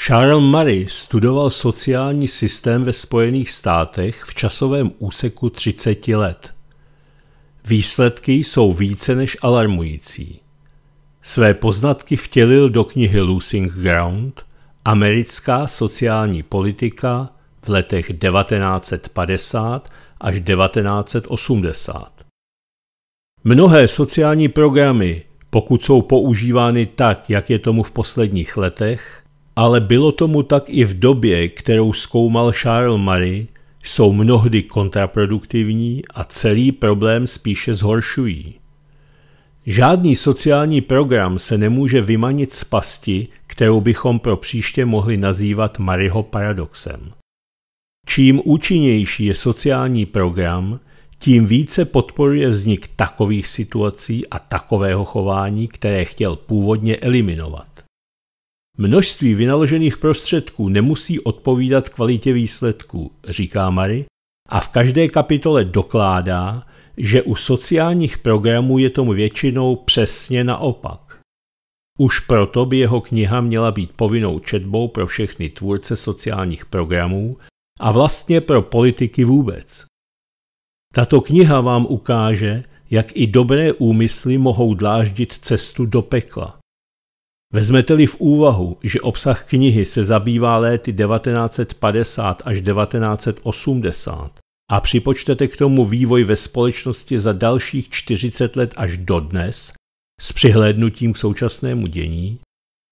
Charles Murray studoval sociální systém ve Spojených státech v časovém úseku 30 let. Výsledky jsou více než alarmující. Své poznatky vtělil do knihy Losing Ground Americká sociální politika v letech 1950 až 1980. Mnohé sociální programy, pokud jsou používány tak, jak je tomu v posledních letech, ale bylo tomu tak i v době, kterou zkoumal Charles Murray, jsou mnohdy kontraproduktivní a celý problém spíše zhoršují. Žádný sociální program se nemůže vymanit z pasti, kterou bychom pro příště mohli nazývat Mariho paradoxem. Čím účinnější je sociální program, tím více podporuje vznik takových situací a takového chování, které chtěl původně eliminovat. Množství vynaložených prostředků nemusí odpovídat kvalitě výsledků, říká Mary, a v každé kapitole dokládá, že u sociálních programů je tomu většinou přesně naopak. Už proto by jeho kniha měla být povinnou četbou pro všechny tvůrce sociálních programů a vlastně pro politiky vůbec. Tato kniha vám ukáže, jak i dobré úmysly mohou dláždit cestu do pekla. Vezmete-li v úvahu, že obsah knihy se zabývá léty 1950 až 1980 a připočtete k tomu vývoj ve společnosti za dalších 40 let až dodnes, s přihlédnutím k současnému dění,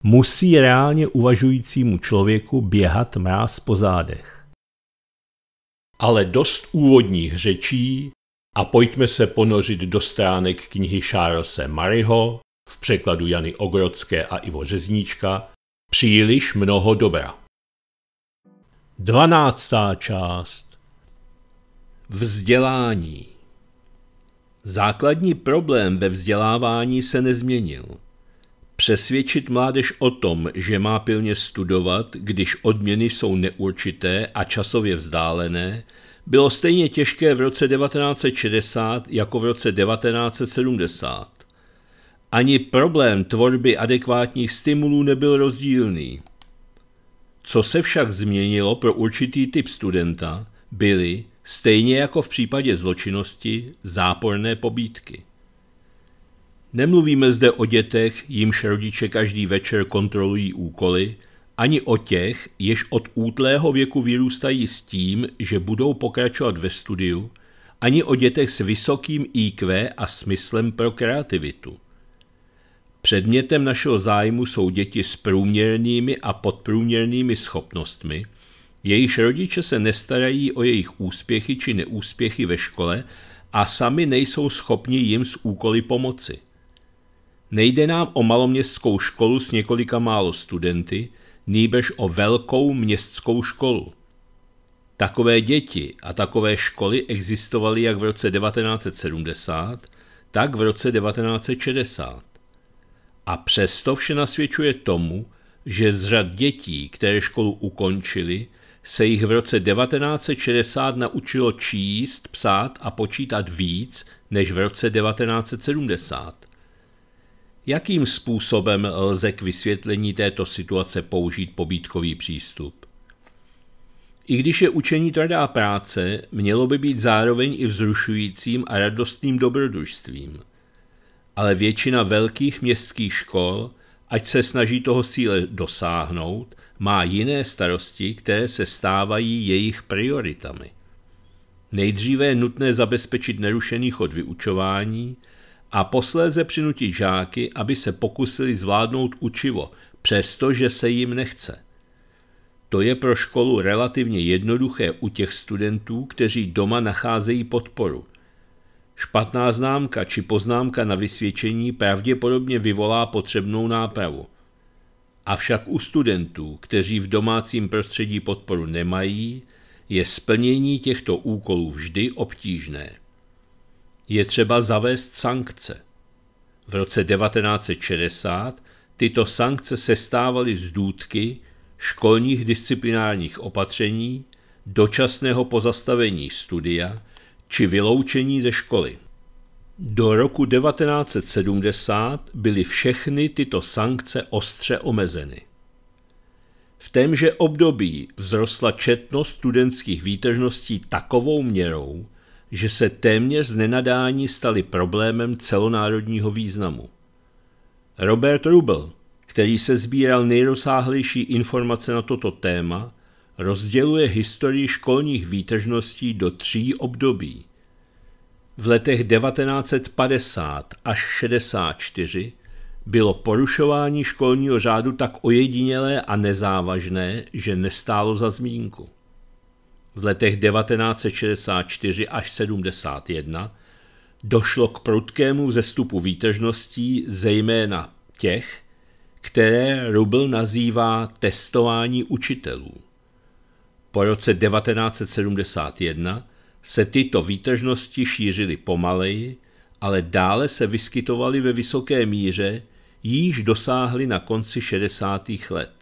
musí reálně uvažujícímu člověku běhat mráz po zádech. Ale dost úvodních řečí a pojďme se ponořit do stránek knihy Charlesa Mariho, v překladu Jany Ogrodské a Ivo Řezníčka, příliš mnoho dobra. Dvanáctá část Vzdělání Základní problém ve vzdělávání se nezměnil. Přesvědčit mládež o tom, že má pilně studovat, když odměny jsou neurčité a časově vzdálené, bylo stejně těžké v roce 1960 jako v roce 1970. Ani problém tvorby adekvátních stimulů nebyl rozdílný. Co se však změnilo pro určitý typ studenta, byly, stejně jako v případě zločinnosti, záporné pobídky. Nemluvíme zde o dětech, jimž rodiče každý večer kontrolují úkoly, ani o těch, jež od útlého věku vyrůstají s tím, že budou pokračovat ve studiu, ani o dětech s vysokým IQ a smyslem pro kreativitu. Předmětem našeho zájmu jsou děti s průměrnými a podprůměrnými schopnostmi, jejichž rodiče se nestarají o jejich úspěchy či neúspěchy ve škole a sami nejsou schopni jim s úkoly pomoci. Nejde nám o maloměstskou školu s několika málo studenty, nýbež o velkou městskou školu. Takové děti a takové školy existovaly jak v roce 1970, tak v roce 1960. A přesto vše nasvědčuje tomu, že z řad dětí, které školu ukončili, se jich v roce 1960 naučilo číst, psát a počítat víc než v roce 1970. Jakým způsobem lze k vysvětlení této situace použít pobídkový přístup? I když je učení tvrdá práce, mělo by být zároveň i vzrušujícím a radostným dobrodružstvím – ale většina velkých městských škol, ať se snaží toho cíle dosáhnout, má jiné starosti, které se stávají jejich prioritami. Nejdříve je nutné zabezpečit nerušený chod vyučování a posléze přinutit žáky, aby se pokusili zvládnout učivo, přestože se jim nechce. To je pro školu relativně jednoduché u těch studentů, kteří doma nacházejí podporu – Špatná známka či poznámka na vysvědčení pravděpodobně vyvolá potřebnou nápravu. Avšak u studentů, kteří v domácím prostředí podporu nemají, je splnění těchto úkolů vždy obtížné. Je třeba zavést sankce. V roce 1960 tyto sankce stávaly z důdky, školních disciplinárních opatření, dočasného pozastavení studia, či vyloučení ze školy. Do roku 1970 byly všechny tyto sankce ostře omezeny. V témže období vzrostla četnost studentských výtržností takovou měrou, že se téměř z nenadání staly problémem celonárodního významu. Robert Rubel, který se sbíral nejrozsáhlejší informace na toto téma, rozděluje historii školních výtržností do tří období. V letech 1950 až 64 bylo porušování školního řádu tak ojedinělé a nezávažné, že nestálo za zmínku. V letech 1964 až 71 došlo k prudkému zestupu výtržností, zejména těch, které Rubl nazývá testování učitelů. Po roce 1971 se tyto výtržnosti šířily pomaleji, ale dále se vyskytovaly ve vysoké míře, již dosáhly na konci 60. let.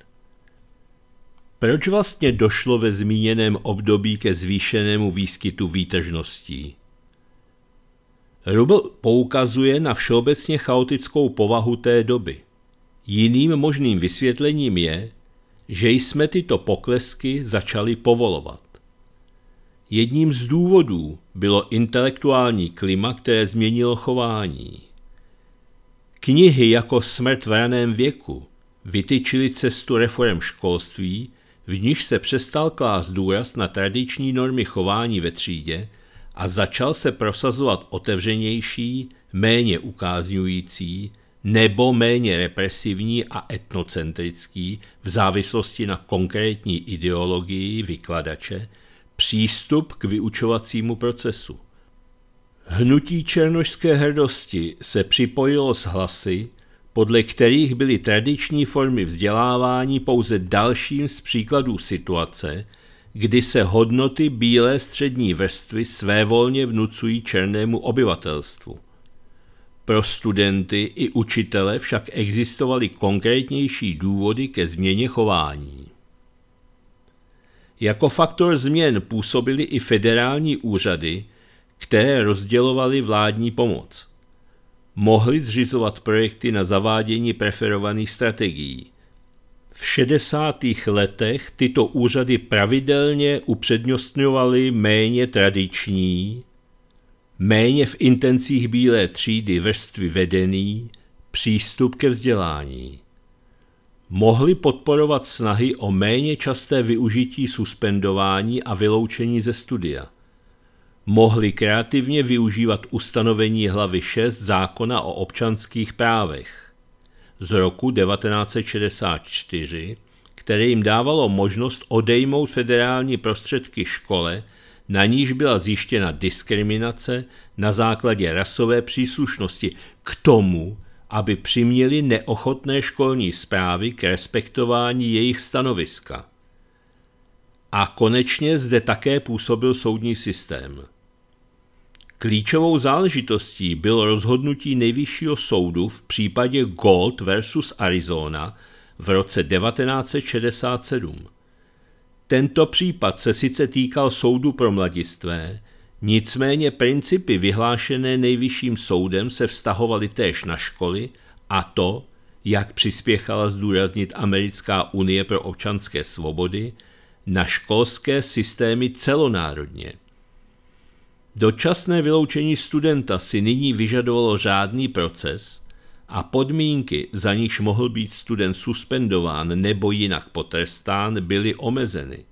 Proč vlastně došlo ve zmíněném období ke zvýšenému výskytu výtržností? Rubl poukazuje na všeobecně chaotickou povahu té doby. Jiným možným vysvětlením je, že jsme tyto poklesky začali povolovat. Jedním z důvodů bylo intelektuální klima, které změnilo chování. Knihy jako Smrt v raném věku vytyčily cestu reform školství, v níž se přestal klást důraz na tradiční normy chování ve třídě a začal se prosazovat otevřenější, méně ukázňující, nebo méně represivní a etnocentrický v závislosti na konkrétní ideologii vykladače přístup k vyučovacímu procesu. Hnutí černožské hrdosti se připojilo s hlasy, podle kterých byly tradiční formy vzdělávání pouze dalším z příkladů situace, kdy se hodnoty bílé střední vrstvy svévolně vnucují černému obyvatelstvu – pro studenty i učitele však existovaly konkrétnější důvody ke změně chování. Jako faktor změn působily i federální úřady, které rozdělovaly vládní pomoc. Mohly zřizovat projekty na zavádění preferovaných strategií. V 60. letech tyto úřady pravidelně upřednostňovaly méně tradiční, méně v intencích bílé třídy vrstvy vedený přístup ke vzdělání. Mohli podporovat snahy o méně časté využití suspendování a vyloučení ze studia. Mohli kreativně využívat ustanovení hlavy 6 zákona o občanských právech z roku 1964, které jim dávalo možnost odejmout federální prostředky škole na níž byla zjištěna diskriminace na základě rasové příslušnosti k tomu, aby přiměli neochotné školní zprávy k respektování jejich stanoviska. A konečně zde také působil soudní systém. Klíčovou záležitostí bylo rozhodnutí nejvyššího soudu v případě Gold versus Arizona v roce 1967. Tento případ se sice týkal soudu pro mladistvé, nicméně principy vyhlášené nejvyšším soudem se vztahovaly též na školy a to, jak přispěchala zdůraznit Americká unie pro občanské svobody, na školské systémy celonárodně. Dočasné vyloučení studenta si nyní vyžadovalo řádný proces, a podmínky, za nichž mohl být student suspendován nebo jinak potrestán, byly omezeny.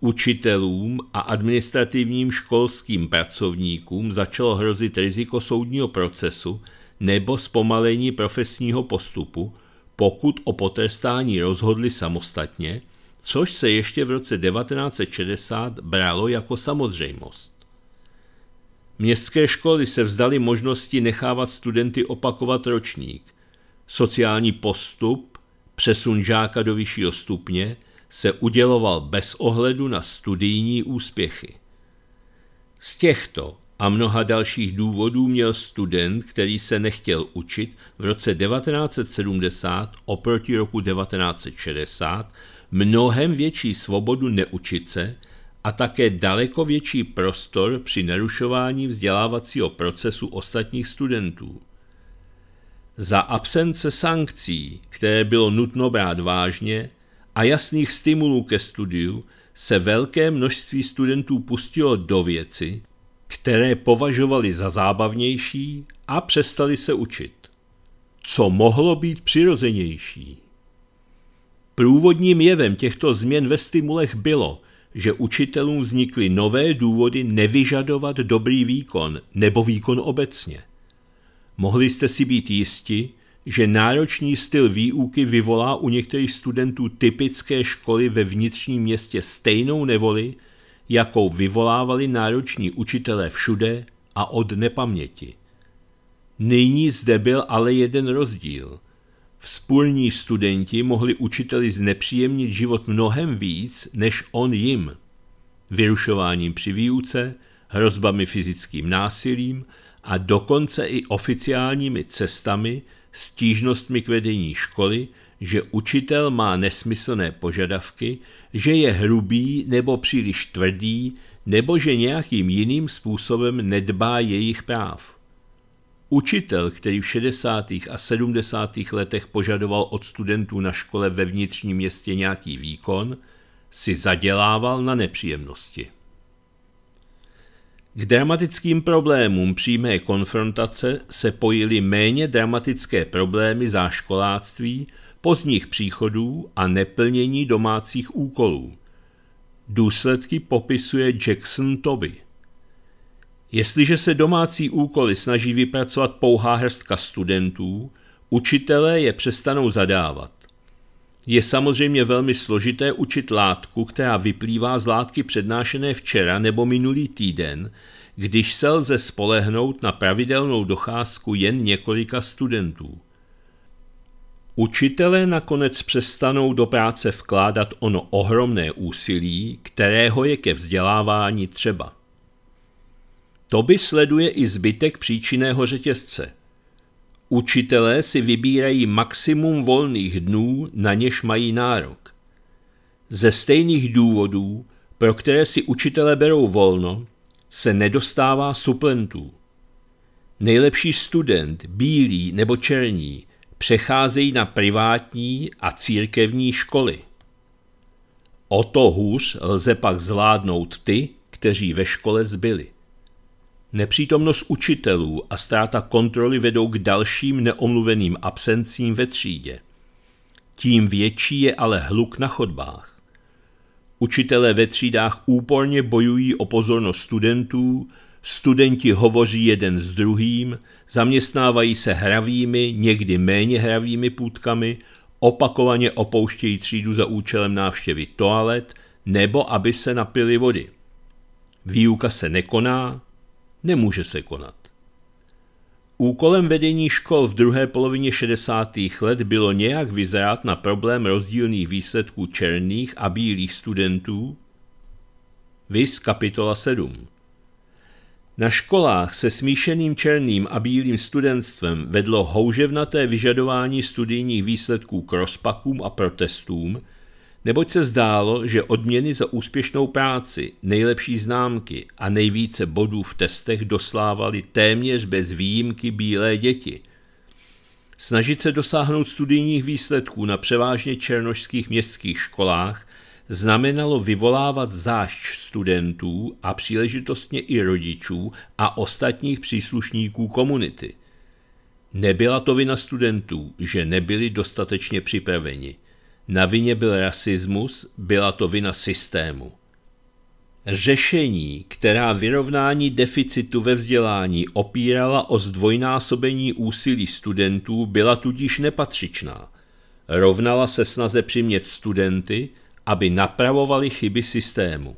Učitelům a administrativním školským pracovníkům začalo hrozit riziko soudního procesu nebo zpomalení profesního postupu, pokud o potrestání rozhodli samostatně, což se ještě v roce 1960 bralo jako samozřejmost. Městské školy se vzdali možnosti nechávat studenty opakovat ročník. Sociální postup, přesun žáka do vyššího stupně, se uděloval bez ohledu na studijní úspěchy. Z těchto a mnoha dalších důvodů měl student, který se nechtěl učit, v roce 1970 oproti roku 1960 mnohem větší svobodu neučit se, a také daleko větší prostor při narušování vzdělávacího procesu ostatních studentů. Za absence sankcí, které bylo nutno brát vážně, a jasných stimulů ke studiu se velké množství studentů pustilo do věci, které považovali za zábavnější a přestali se učit. Co mohlo být přirozenější? Průvodním jevem těchto změn ve stimulech bylo – že učitelům vznikly nové důvody nevyžadovat dobrý výkon nebo výkon obecně. Mohli jste si být jisti, že náročný styl výuky vyvolá u některých studentů typické školy ve vnitřním městě stejnou nevoli, jakou vyvolávali nároční učitelé všude a od nepaměti. Nyní zde byl ale jeden rozdíl – Vzpůlní studenti mohli učiteli znepříjemnit život mnohem víc, než on jim. Vyrušováním při výuce, hrozbami fyzickým násilím a dokonce i oficiálními cestami, stížnostmi k vedení školy, že učitel má nesmyslné požadavky, že je hrubý nebo příliš tvrdý, nebo že nějakým jiným způsobem nedbá jejich práv. Učitel, který v 60. a 70. letech požadoval od studentů na škole ve vnitřním městě nějaký výkon, si zadělával na nepříjemnosti. K dramatickým problémům přímé konfrontace se pojily méně dramatické problémy záškoláctví, pozdních příchodů a neplnění domácích úkolů. Důsledky popisuje Jackson Toby – Jestliže se domácí úkoly snaží vypracovat pouhá hrstka studentů, učitelé je přestanou zadávat. Je samozřejmě velmi složité učit látku, která vyplývá z látky přednášené včera nebo minulý týden, když se lze spolehnout na pravidelnou docházku jen několika studentů. Učitelé nakonec přestanou do práce vkládat ono ohromné úsilí, kterého je ke vzdělávání třeba. Toby sleduje i zbytek příčinného řetězce. Učitelé si vybírají maximum volných dnů, na něž mají nárok. Ze stejných důvodů, pro které si učitelé berou volno, se nedostává suplentů. Nejlepší student, bílý nebo černí, přecházejí na privátní a církevní školy. O to hůř lze pak zvládnout ty, kteří ve škole zbyli. Nepřítomnost učitelů a ztráta kontroly vedou k dalším neomluveným absencím ve třídě. Tím větší je ale hluk na chodbách. Učitelé ve třídách úporně bojují o pozornost studentů, studenti hovoří jeden s druhým, zaměstnávají se hravými, někdy méně hravými půdkami, opakovaně opouštějí třídu za účelem návštěvy toalet nebo aby se napili vody. Výuka se nekoná, nemůže se konat. Úkolem vedení škol v druhé polovině 60. let bylo nějak vyzrát na problém rozdílných výsledků černých a bílých studentů, Vys kapitola 7. Na školách se smíšeným černým a bílým studentstvem vedlo houževnaté vyžadování studijních výsledků k rozpakům a protestům, neboť se zdálo, že odměny za úspěšnou práci, nejlepší známky a nejvíce bodů v testech doslávali téměř bez výjimky bílé děti. Snažit se dosáhnout studijních výsledků na převážně černožských městských školách znamenalo vyvolávat zášť studentů a příležitostně i rodičů a ostatních příslušníků komunity. Nebyla to vina studentů, že nebyli dostatečně připraveni – na vině byl rasismus, byla to vina systému. Řešení, která vyrovnání deficitu ve vzdělání opírala o zdvojnásobení úsilí studentů, byla tudíž nepatřičná. Rovnala se snaze přimět studenty, aby napravovali chyby systému.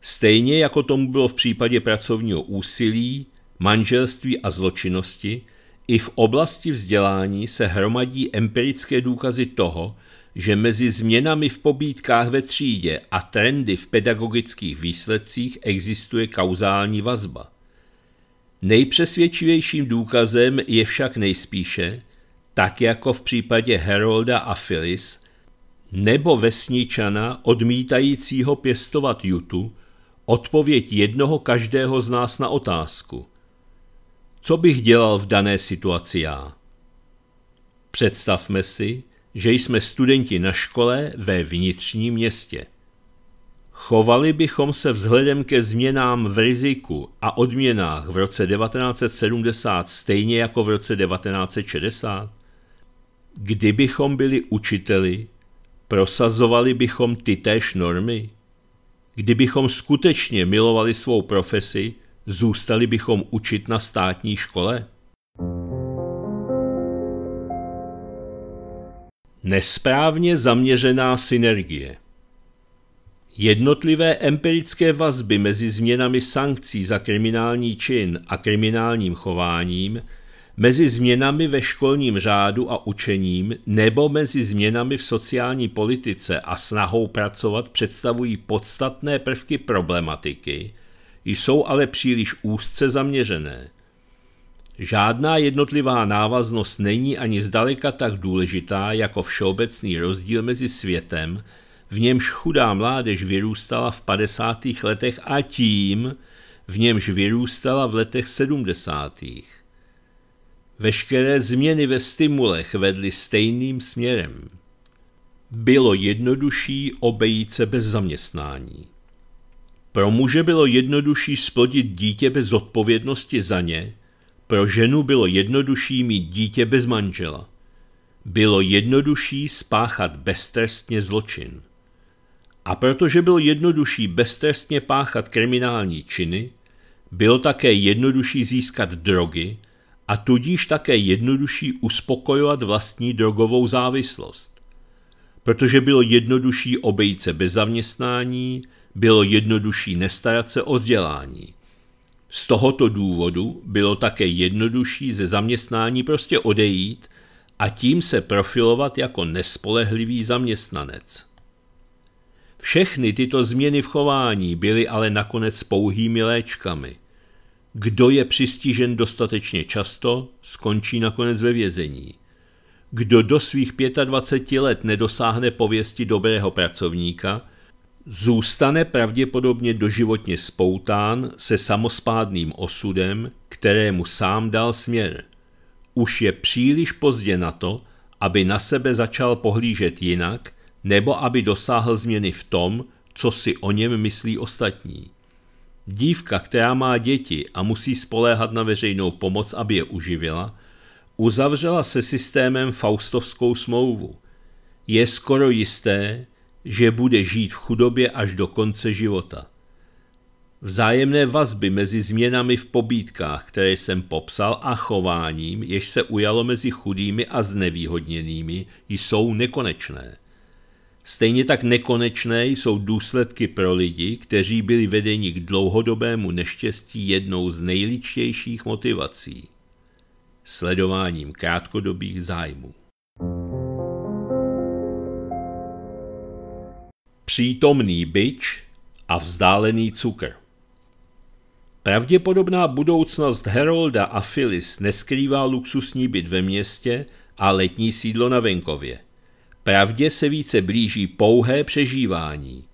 Stejně jako tomu bylo v případě pracovního úsilí, manželství a zločinnosti, i v oblasti vzdělání se hromadí empirické důkazy toho, že mezi změnami v pobídkách ve třídě a trendy v pedagogických výsledcích existuje kauzální vazba. Nejpřesvědčivějším důkazem je však nejspíše, tak jako v případě Herolda a Phyllis, nebo vesničana odmítajícího pěstovat jutu, odpověď jednoho každého z nás na otázku. Co bych dělal v dané situaci já? Představme si, že jsme studenti na škole ve vnitřním městě. Chovali bychom se vzhledem ke změnám v riziku a odměnách v roce 1970 stejně jako v roce 1960? Kdybychom byli učiteli, prosazovali bychom tytéž normy? Kdybychom skutečně milovali svou profesi, zůstali bychom učit na státní škole? Nesprávně zaměřená synergie. Jednotlivé empirické vazby mezi změnami sankcí za kriminální čin a kriminálním chováním, mezi změnami ve školním řádu a učením nebo mezi změnami v sociální politice a snahou pracovat představují podstatné prvky problematiky, jsou ale příliš úzce zaměřené. Žádná jednotlivá návaznost není ani zdaleka tak důležitá jako všeobecný rozdíl mezi světem, v němž chudá mládež vyrůstala v 50. letech a tím, v němž vyrůstala v letech 70. Veškeré změny ve stimulech vedly stejným směrem. Bylo jednodušší obejít se bez zaměstnání. Pro muže bylo jednodušší splodit dítě bez odpovědnosti za ně, pro ženu bylo jednodušší mít dítě bez manžela. Bylo jednodušší spáchat beztrestně zločin. A protože bylo jednodušší beztrestně páchat kriminální činy, bylo také jednodušší získat drogy a tudíž také jednodušší uspokojovat vlastní drogovou závislost. Protože bylo jednodušší obejít se bez zaměstnání, bylo jednodušší nestarat se o vzdělání – z tohoto důvodu bylo také jednodušší ze zaměstnání prostě odejít a tím se profilovat jako nespolehlivý zaměstnanec. Všechny tyto změny v chování byly ale nakonec pouhými léčkami. Kdo je přistižen dostatečně často, skončí nakonec ve vězení. Kdo do svých 25 let nedosáhne pověsti dobrého pracovníka, zůstane pravděpodobně doživotně spoután se samospádným osudem, kterému sám dal směr. Už je příliš pozdě na to, aby na sebe začal pohlížet jinak, nebo aby dosáhl změny v tom, co si o něm myslí ostatní. Dívka, která má děti a musí spoléhat na veřejnou pomoc, aby je uživila, uzavřela se systémem faustovskou smlouvu. Je skoro jisté, že bude žít v chudobě až do konce života. Vzájemné vazby mezi změnami v pobídkách, které jsem popsal, a chováním, jež se ujalo mezi chudými a znevýhodněnými, jsou nekonečné. Stejně tak nekonečné jsou důsledky pro lidi, kteří byli vedeni k dlouhodobému neštěstí jednou z nejličtějších motivací sledováním krátkodobých zájmů. přítomný byč a vzdálený cukr. Pravděpodobná budoucnost Herolda a Phyllis neskrývá luxusní byt ve městě a letní sídlo na venkově. Pravdě se více blíží pouhé přežívání.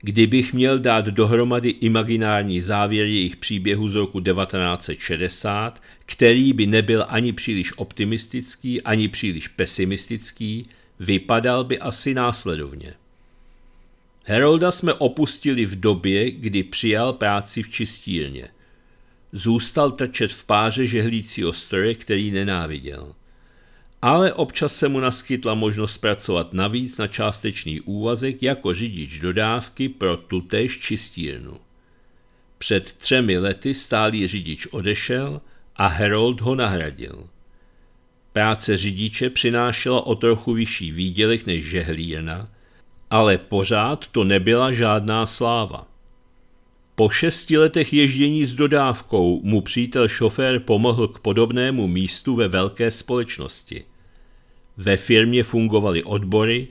Kdybych měl dát dohromady imaginární závěr jejich příběhu z roku 1960, který by nebyl ani příliš optimistický, ani příliš pesimistický, vypadal by asi následovně. Herolda jsme opustili v době, kdy přijal práci v čistírně. Zůstal trčet v páře žehlícího stroje, který nenáviděl. Ale občas se mu naskytla možnost pracovat navíc na částečný úvazek jako řidič dodávky pro tutéž čistírnu. Před třemi lety stálý řidič odešel a Herold ho nahradil. Práce řidiče přinášela o trochu vyšší výdělek než žehlírna – ale pořád to nebyla žádná sláva. Po šesti letech ježdění s dodávkou mu přítel šofér pomohl k podobnému místu ve velké společnosti. Ve firmě fungovaly odbory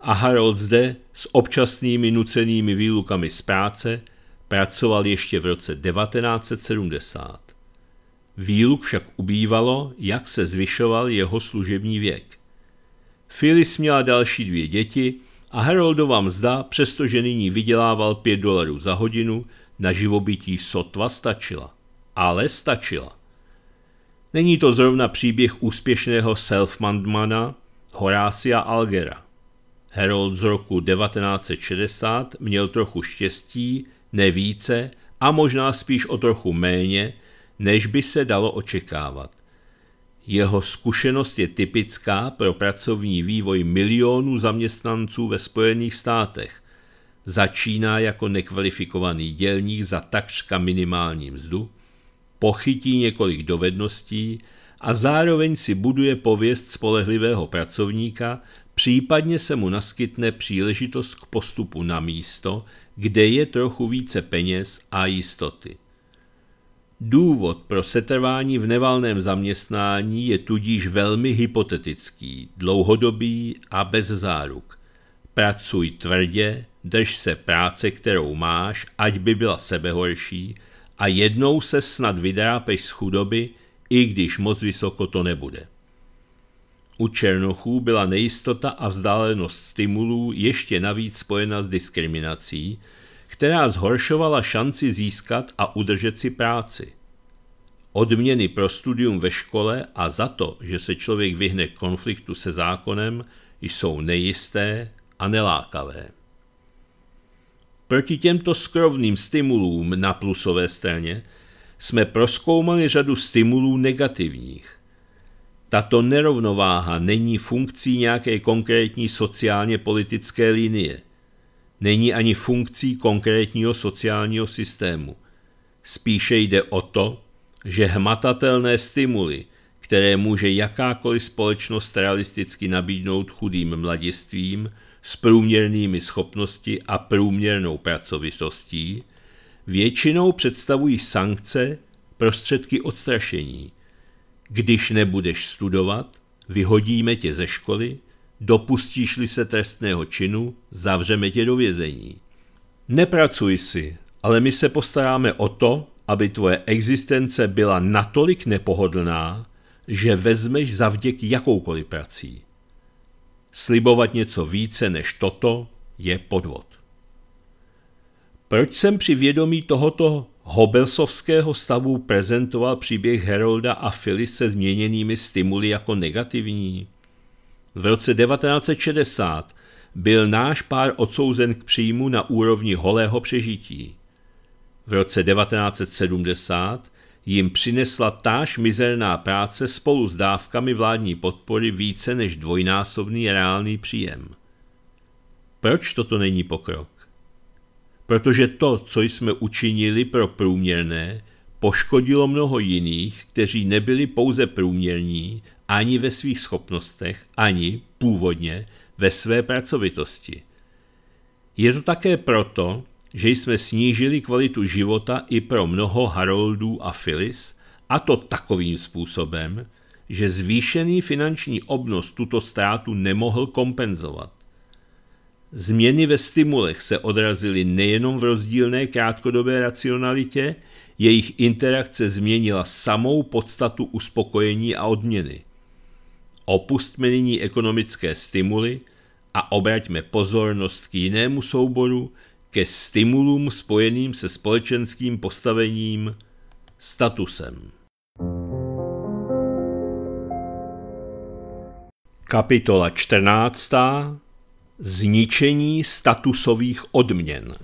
a Harold zde s občasnými nucenými výlukami z práce pracoval ještě v roce 1970. Výluk však ubývalo, jak se zvyšoval jeho služební věk. Phyllis měla další dvě děti a Haroldova mzda, přestože nyní vydělával 5 dolarů za hodinu, na živobytí sotva stačila. Ale stačila. Není to zrovna příběh úspěšného selfmandmana Horácia Algera. Harold z roku 1960 měl trochu štěstí, nevíce a možná spíš o trochu méně, než by se dalo očekávat. Jeho zkušenost je typická pro pracovní vývoj milionů zaměstnanců ve Spojených státech. Začíná jako nekvalifikovaný dělník za takřka minimální mzdu, pochytí několik dovedností a zároveň si buduje pověst spolehlivého pracovníka, případně se mu naskytne příležitost k postupu na místo, kde je trochu více peněz a jistoty. Důvod pro setrvání v nevalném zaměstnání je tudíž velmi hypotetický, dlouhodobý a bez záruk. Pracuj tvrdě, drž se práce, kterou máš, ať by byla sebehorší, a jednou se snad vydrápeš z chudoby, i když moc vysoko to nebude. U Černochů byla nejistota a vzdálenost stimulů ještě navíc spojena s diskriminací – která zhoršovala šanci získat a udržet si práci. Odměny pro studium ve škole a za to, že se člověk vyhne konfliktu se zákonem, jsou nejisté a nelákavé. Proti těmto skrovným stimulům na plusové straně jsme proskoumali řadu stimulů negativních. Tato nerovnováha není funkcí nějaké konkrétní sociálně politické linie není ani funkcí konkrétního sociálního systému. Spíše jde o to, že hmatatelné stimuly, které může jakákoliv společnost realisticky nabídnout chudým mladistvím s průměrnými schopnosti a průměrnou pracovitostí, většinou představují sankce, prostředky odstrašení. Když nebudeš studovat, vyhodíme tě ze školy, Dopustíš-li se trestného činu, zavřeme tě do vězení. Nepracuj si, ale my se postaráme o to, aby tvoje existence byla natolik nepohodlná, že vezmeš za vděk jakoukoliv prací. Slibovat něco více než toto je podvod. Proč jsem při vědomí tohoto hobelsovského stavu prezentoval příběh Herolda a Filise se změněnými stimuly jako negativní? V roce 1960 byl náš pár odsouzen k příjmu na úrovni holého přežití. V roce 1970 jim přinesla táž mizerná práce spolu s dávkami vládní podpory více než dvojnásobný reálný příjem. Proč toto není pokrok? Protože to, co jsme učinili pro průměrné, poškodilo mnoho jiných, kteří nebyli pouze průměrní, ani ve svých schopnostech, ani původně ve své pracovitosti. Je to také proto, že jsme snížili kvalitu života i pro mnoho Haroldů a Phyllis, a to takovým způsobem, že zvýšený finanční obnos tuto ztrátu nemohl kompenzovat. Změny ve stimulech se odrazily nejenom v rozdílné krátkodobé racionalitě, jejich interakce změnila samou podstatu uspokojení a odměny. Opustme nyní ekonomické stimuly a obraťme pozornost k jinému souboru, ke stimulům spojeným se společenským postavením, statusem. Kapitola 14. Zničení statusových odměn.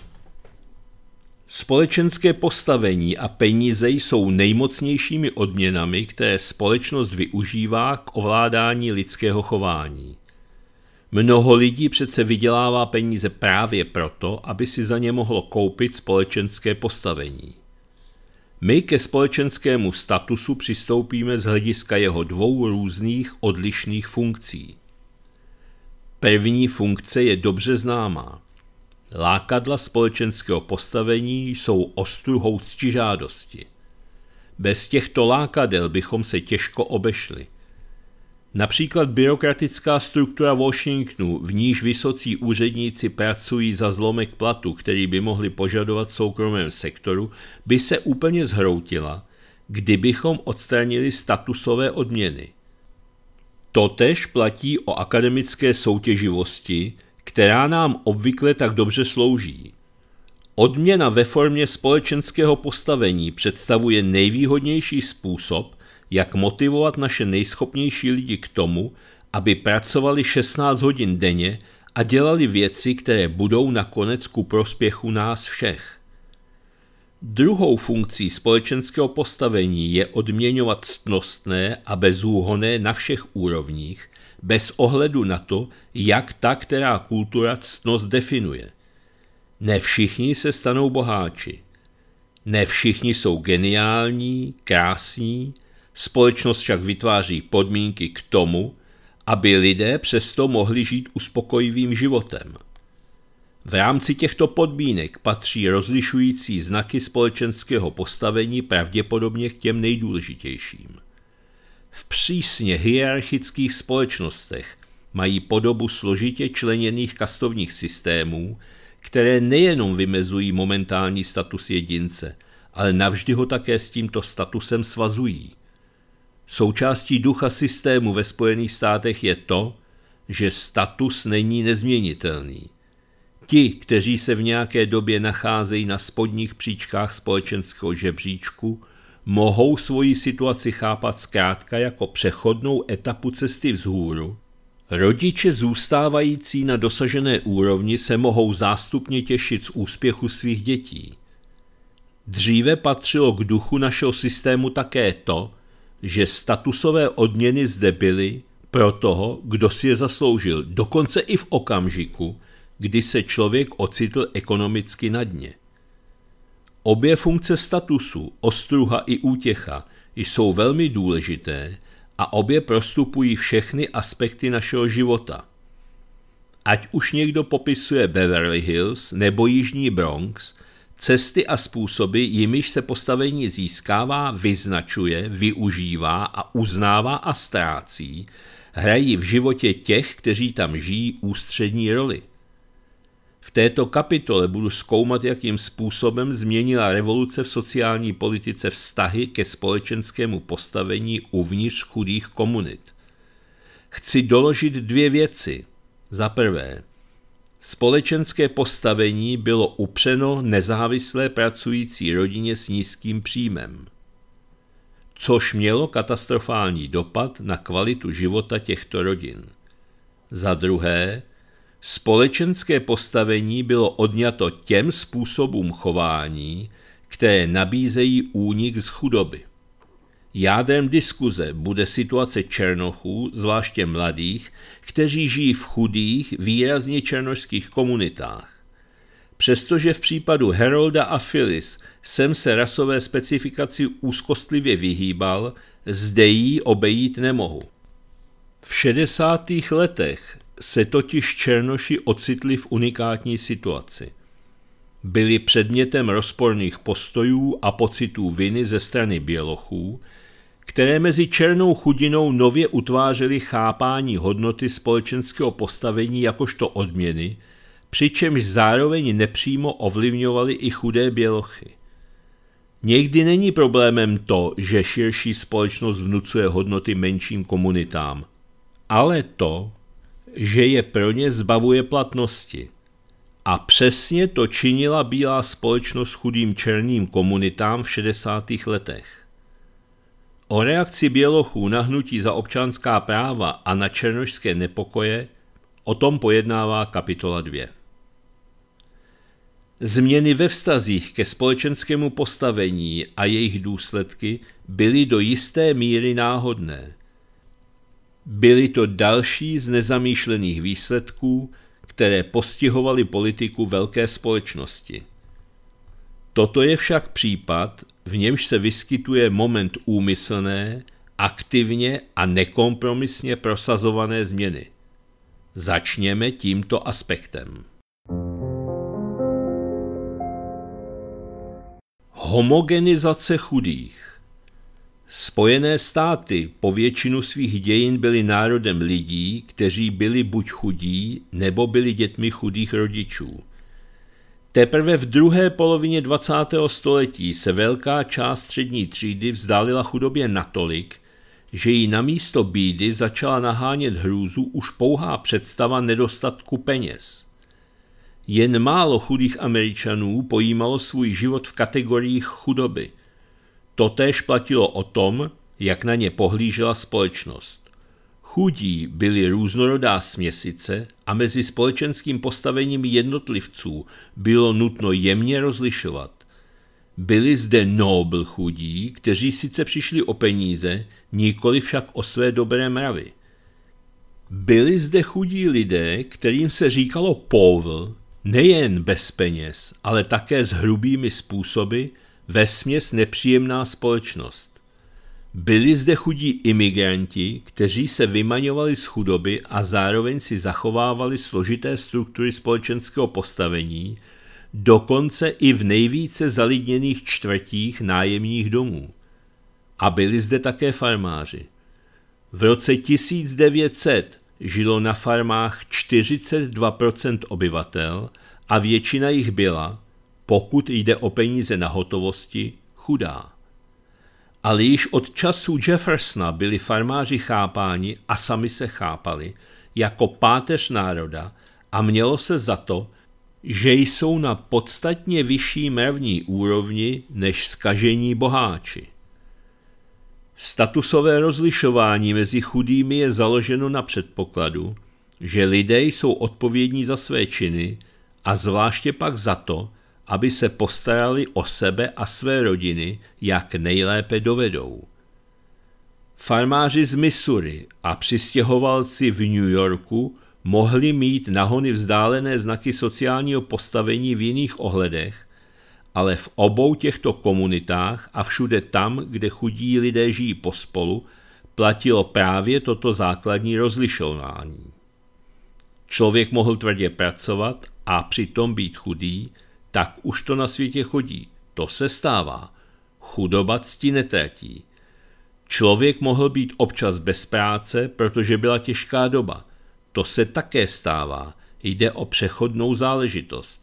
Společenské postavení a peníze jsou nejmocnějšími odměnami, které společnost využívá k ovládání lidského chování. Mnoho lidí přece vydělává peníze právě proto, aby si za ně mohlo koupit společenské postavení. My ke společenskému statusu přistoupíme z hlediska jeho dvou různých odlišných funkcí. První funkce je dobře známá. Lákadla společenského postavení jsou ostruhou žádosti. Bez těchto lákadel bychom se těžko obešli. Například byrokratická struktura Washingtonu, v níž vysocí úředníci pracují za zlomek platu, který by mohli požadovat v soukromém sektoru, by se úplně zhroutila, kdybychom odstranili statusové odměny. Totež platí o akademické soutěživosti, která nám obvykle tak dobře slouží. Odměna ve formě společenského postavení představuje nejvýhodnější způsob, jak motivovat naše nejschopnější lidi k tomu, aby pracovali 16 hodin denně a dělali věci, které budou nakonec ku prospěchu nás všech. Druhou funkcí společenského postavení je odměňovat ctnostné a bezúhonné na všech úrovních, bez ohledu na to, jak ta která kultura ctnost definuje. Ne všichni se stanou boháči. Ne všichni jsou geniální, krásní, společnost však vytváří podmínky k tomu, aby lidé přesto mohli žít uspokojivým životem. V rámci těchto podmínek patří rozlišující znaky společenského postavení pravděpodobně k těm nejdůležitějším v přísně hierarchických společnostech mají podobu složitě členěných kastovních systémů, které nejenom vymezují momentální status jedince, ale navždy ho také s tímto statusem svazují. Součástí ducha systému ve Spojených státech je to, že status není nezměnitelný. Ti, kteří se v nějaké době nacházejí na spodních příčkách společenského žebříčku, mohou svoji situaci chápat zkrátka jako přechodnou etapu cesty vzhůru, rodiče zůstávající na dosažené úrovni se mohou zástupně těšit z úspěchu svých dětí. Dříve patřilo k duchu našeho systému také to, že statusové odměny zde byly pro toho, kdo si je zasloužil, dokonce i v okamžiku, kdy se člověk ocitl ekonomicky na dně. Obě funkce statusu, ostruha i útěcha, jsou velmi důležité a obě prostupují všechny aspekty našeho života. Ať už někdo popisuje Beverly Hills nebo Jižní Bronx, cesty a způsoby, jimiž se postavení získává, vyznačuje, využívá a uznává a ztrácí, hrají v životě těch, kteří tam žijí, ústřední roli. V této kapitole budu zkoumat, jakým způsobem změnila revoluce v sociální politice vztahy ke společenskému postavení uvnitř chudých komunit. Chci doložit dvě věci. Za prvé, společenské postavení bylo upřeno nezávislé pracující rodině s nízkým příjmem což mělo katastrofální dopad na kvalitu života těchto rodin. Za druhé, Společenské postavení bylo odňato těm způsobům chování, které nabízejí únik z chudoby. Jádrem diskuze bude situace černochů, zvláště mladých, kteří žijí v chudých, výrazně černošských komunitách. Přestože v případu Herolda a Phyllis jsem se rasové specifikaci úzkostlivě vyhýbal, zde jí obejít nemohu. V 60. letech se totiž Černoši ocitli v unikátní situaci. Byli předmětem rozporných postojů a pocitů viny ze strany Bělochů, které mezi černou chudinou nově utvářely chápání hodnoty společenského postavení jakožto odměny, přičemž zároveň nepřímo ovlivňovaly i chudé bělochy. Někdy není problémem to, že širší společnost vnucuje hodnoty menším komunitám, ale to, že je pro ně zbavuje platnosti. A přesně to činila bílá společnost chudým černým komunitám v 60. letech. O reakci Bělochů na hnutí za občanská práva a na černožské nepokoje o tom pojednává kapitola 2. Změny ve vztazích ke společenskému postavení a jejich důsledky byly do jisté míry náhodné – Byly to další z nezamýšlených výsledků, které postihovaly politiku velké společnosti. Toto je však případ, v němž se vyskytuje moment úmyslné, aktivně a nekompromisně prosazované změny. Začněme tímto aspektem. Homogenizace chudých Spojené státy po většinu svých dějin byly národem lidí, kteří byli buď chudí, nebo byli dětmi chudých rodičů. Teprve v druhé polovině 20. století se velká část střední třídy vzdálila chudobě natolik, že ji na místo bídy začala nahánět hrůzu už pouhá představa nedostatku peněz. Jen málo chudých Američanů pojímalo svůj život v kategoriích chudoby – Totéž platilo o tom, jak na ně pohlížela společnost. Chudí byly různorodá směsice a mezi společenským postavením jednotlivců bylo nutno jemně rozlišovat. Byli zde nobl chudí, kteří sice přišli o peníze, nikoli však o své dobré mravy. Byli zde chudí lidé, kterým se říkalo povl, nejen bez peněz, ale také s hrubými způsoby, vesměs nepříjemná společnost. Byli zde chudí imigranti, kteří se vymaňovali z chudoby a zároveň si zachovávali složité struktury společenského postavení, dokonce i v nejvíce zalidněných čtvrtích nájemních domů. A byli zde také farmáři. V roce 1900 žilo na farmách 42 obyvatel a většina jich byla, pokud jde o peníze na hotovosti, chudá. Ale již od času Jeffersona byli farmáři chápáni a sami se chápali jako páteř národa a mělo se za to, že jsou na podstatně vyšší mravní úrovni než skažení boháči. Statusové rozlišování mezi chudými je založeno na předpokladu, že lidé jsou odpovědní za své činy a zvláště pak za to, aby se postarali o sebe a své rodiny, jak nejlépe dovedou. Farmáři z Missouri a přistěhovalci v New Yorku mohli mít nahony vzdálené znaky sociálního postavení v jiných ohledech, ale v obou těchto komunitách a všude tam, kde chudí lidé žijí pospolu, platilo právě toto základní rozlišování. Člověk mohl tvrdě pracovat a přitom být chudý, tak už to na světě chodí. To se stává. Chudoba cti netratí. Člověk mohl být občas bez práce, protože byla těžká doba. To se také stává. Jde o přechodnou záležitost.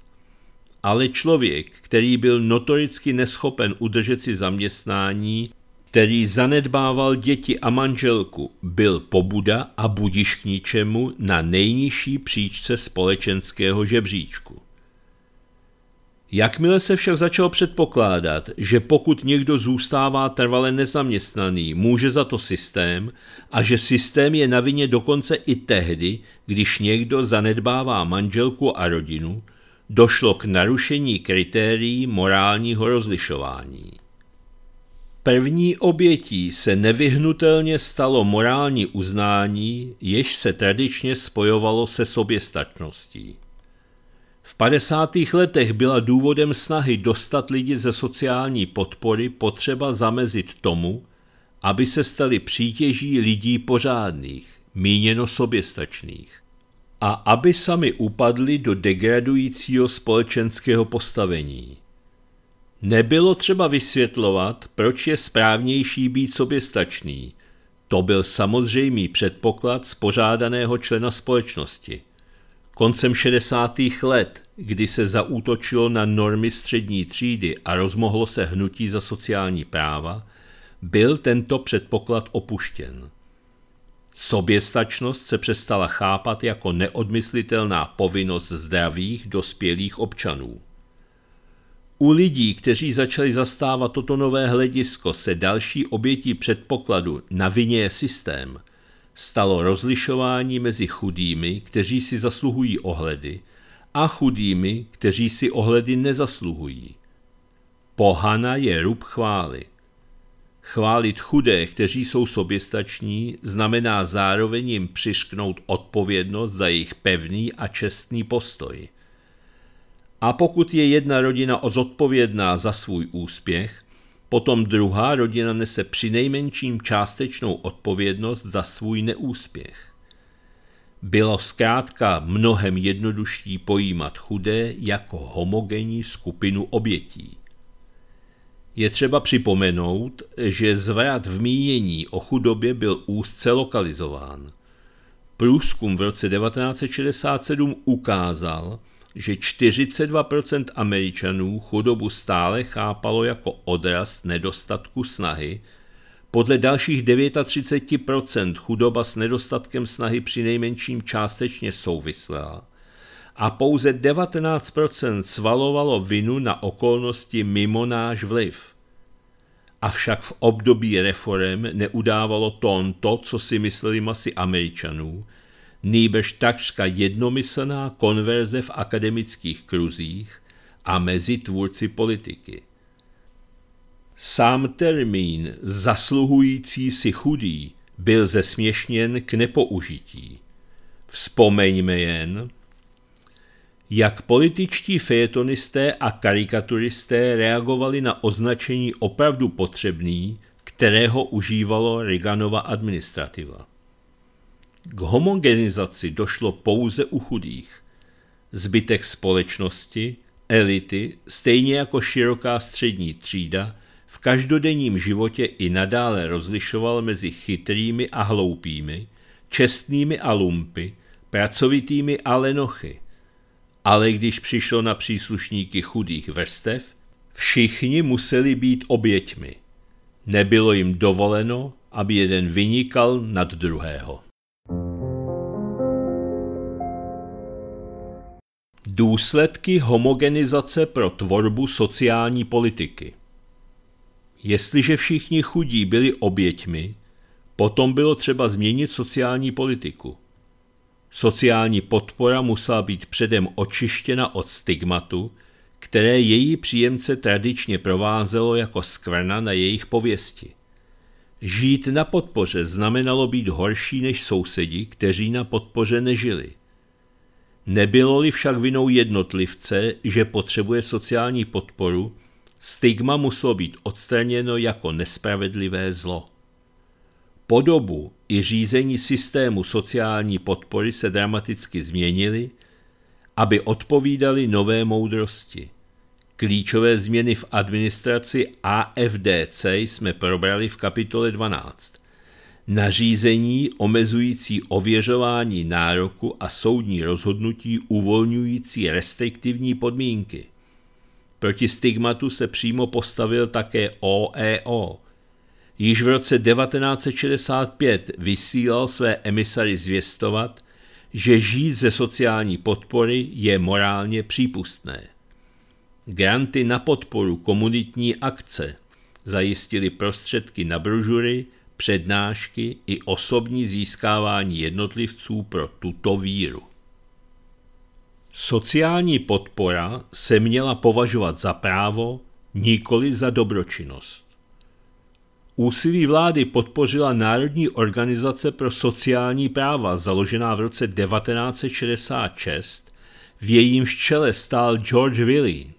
Ale člověk, který byl notoricky neschopen udržet si zaměstnání, který zanedbával děti a manželku, byl pobuda a budiš k ničemu na nejnižší příčce společenského žebříčku. Jakmile se však začalo předpokládat, že pokud někdo zůstává trvale nezaměstnaný, může za to systém a že systém je na vině dokonce i tehdy, když někdo zanedbává manželku a rodinu, došlo k narušení kritérií morálního rozlišování. První obětí se nevyhnutelně stalo morální uznání, jež se tradičně spojovalo se soběstačností. V 50. letech byla důvodem snahy dostat lidi ze sociální podpory potřeba zamezit tomu, aby se stali přítěží lidí pořádných, míněno soběstačných, a aby sami upadli do degradujícího společenského postavení. Nebylo třeba vysvětlovat, proč je správnější být soběstačný. To byl samozřejmý předpoklad spořádaného člena společnosti. Koncem 60. let, kdy se zaútočilo na normy střední třídy a rozmohlo se hnutí za sociální práva, byl tento předpoklad opuštěn. Soběstačnost se přestala chápat jako neodmyslitelná povinnost zdravých, dospělých občanů. U lidí, kteří začali zastávat toto nové hledisko, se další obětí předpokladu na vině je systém – stalo rozlišování mezi chudými, kteří si zasluhují ohledy, a chudými, kteří si ohledy nezasluhují. Pohana je rub chvály. Chválit chudé, kteří jsou soběstační, znamená zároveň jim přišknout odpovědnost za jejich pevný a čestný postoj. A pokud je jedna rodina zodpovědná za svůj úspěch, Potom druhá rodina nese při nejmenším částečnou odpovědnost za svůj neúspěch. Bylo zkrátka mnohem jednodušší pojímat chudé jako homogenní skupinu obětí. Je třeba připomenout, že zvrat v míjení o chudobě byl úzce lokalizován. Průzkum v roce 1967 ukázal, že 42% Američanů chudobu stále chápalo jako odraz nedostatku snahy, podle dalších 39% chudoba s nedostatkem snahy při nejmenším částečně souvislela a pouze 19% svalovalo vinu na okolnosti mimo náš vliv. Avšak v období reform neudávalo tón to, co si mysleli masy Američanů – nýbež takřka jednomyslná konverze v akademických kruzích a mezi tvůrci politiky. Sám termín zasluhující si chudý byl zesměšněn k nepoužití. Vzpomeňme jen, jak političtí fejetonisté a karikaturisté reagovali na označení opravdu potřebný, kterého užívalo Reaganova administrativa. K homogenizaci došlo pouze u chudých. Zbytek společnosti, elity, stejně jako široká střední třída, v každodenním životě i nadále rozlišoval mezi chytrými a hloupými, čestnými a lumpy, pracovitými a lenochy. Ale když přišlo na příslušníky chudých vrstev, všichni museli být oběťmi. Nebylo jim dovoleno, aby jeden vynikal nad druhého. Důsledky homogenizace pro tvorbu sociální politiky Jestliže všichni chudí byli oběťmi, potom bylo třeba změnit sociální politiku. Sociální podpora musela být předem očištěna od stigmatu, které její příjemce tradičně provázelo jako skvrna na jejich pověsti. Žít na podpoře znamenalo být horší než sousedi, kteří na podpoře nežili. Nebylo-li však vinou jednotlivce, že potřebuje sociální podporu, stigma muselo být odstraněno jako nespravedlivé zlo. Podobu i řízení systému sociální podpory se dramaticky změnily, aby odpovídali nové moudrosti. Klíčové změny v administraci AFDC jsme probrali v kapitole 12 nařízení omezující ověřování nároku a soudní rozhodnutí uvolňující restriktivní podmínky. Proti stigmatu se přímo postavil také OEO. E Již v roce 1965 vysílal své emisary zvěstovat, že žít ze sociální podpory je morálně přípustné. Granty na podporu komunitní akce zajistili prostředky na brožury, přednášky i osobní získávání jednotlivců pro tuto víru. Sociální podpora se měla považovat za právo, nikoli za dobročinnost. Úsilí vlády podpořila Národní organizace pro sociální práva, založená v roce 1966, v jejím čele stál George Willey,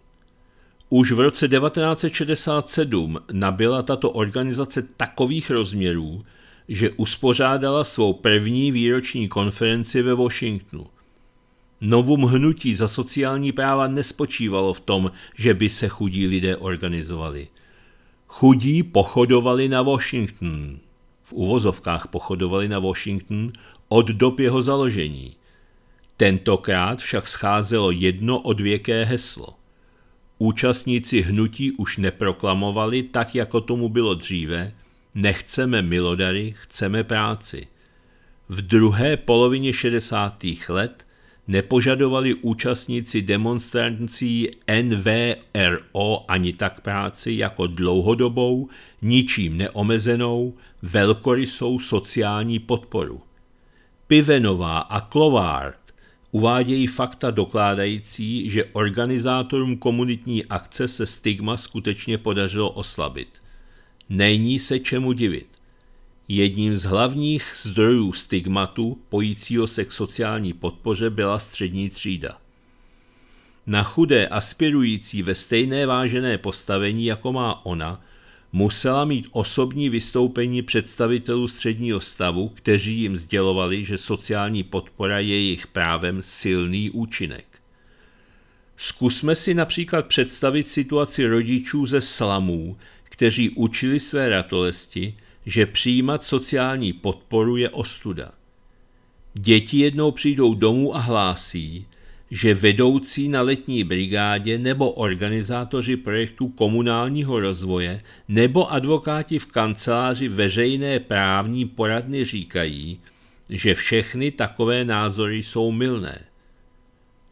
už v roce 1967 nabyla tato organizace takových rozměrů, že uspořádala svou první výroční konferenci ve Washingtonu. Novum hnutí za sociální práva nespočívalo v tom, že by se chudí lidé organizovali. Chudí pochodovali na Washington. V uvozovkách pochodovali na Washington od dob jeho založení. Tentokrát však scházelo jedno odvěké heslo – Účastníci hnutí už neproklamovali, tak jako tomu bylo dříve, nechceme milodary, chceme práci. V druhé polovině 60. let nepožadovali účastníci demonstrancí NVRO ani tak práci jako dlouhodobou, ničím neomezenou, velkorysou sociální podporu. Pivenová a Klovár uvádějí fakta dokládající, že organizátorům komunitní akce se stigma skutečně podařilo oslabit. Není se čemu divit. Jedním z hlavních zdrojů stigmatu pojícího se k sociální podpoře byla střední třída. Na chudé aspirující ve stejné vážené postavení, jako má ona, musela mít osobní vystoupení představitelů středního stavu, kteří jim sdělovali, že sociální podpora je jejich právem silný účinek. Zkusme si například představit situaci rodičů ze slamů, kteří učili své ratolesti, že přijímat sociální podporu je ostuda. Děti jednou přijdou domů a hlásí, že vedoucí na letní brigádě nebo organizátoři projektu komunálního rozvoje nebo advokáti v kanceláři veřejné právní poradny říkají, že všechny takové názory jsou mylné.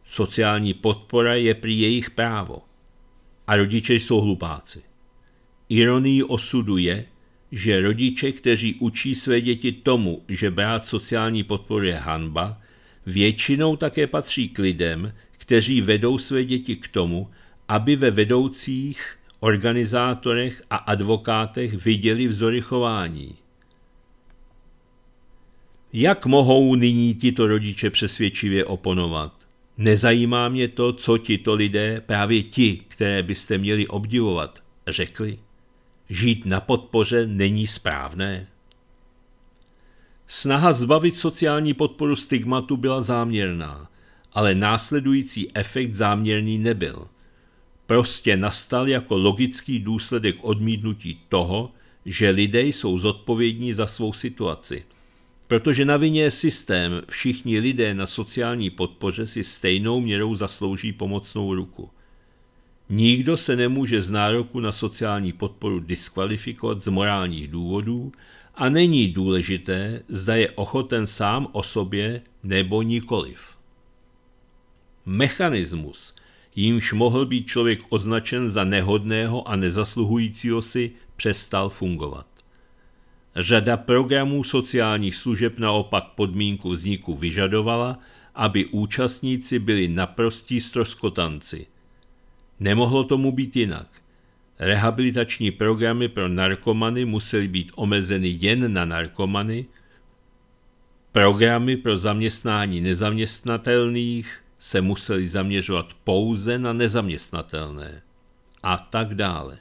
Sociální podpora je při jejich právo. A rodiče jsou hlupáci. Ironií osudu je, že rodiče, kteří učí své děti tomu, že brát sociální podporu je hanba, Většinou také patří k lidem, kteří vedou své děti k tomu, aby ve vedoucích, organizátorech a advokátech viděli vzory chování. Jak mohou nyní tito rodiče přesvědčivě oponovat? Nezajímá mě to, co tito lidé, právě ti, které byste měli obdivovat, řekli. Žít na podpoře není správné. Snaha zbavit sociální podporu stigmatu byla záměrná, ale následující efekt záměrný nebyl. Prostě nastal jako logický důsledek odmítnutí toho, že lidé jsou zodpovědní za svou situaci. Protože na vině je systém, všichni lidé na sociální podpoře si stejnou měrou zaslouží pomocnou ruku. Nikdo se nemůže z nároku na sociální podporu diskvalifikovat z morálních důvodů, a není důležité, zda je ochoten sám o sobě nebo nikoliv. Mechanismus, jímž mohl být člověk označen za nehodného a nezasluhujícího si, přestal fungovat. Řada programů sociálních služeb naopak podmínku vzniku vyžadovala, aby účastníci byli naprostí stroskotanci. Nemohlo tomu být jinak – Rehabilitační programy pro narkomany musely být omezeny jen na narkomany, programy pro zaměstnání nezaměstnatelných se musely zaměřovat pouze na nezaměstnatelné a tak dále.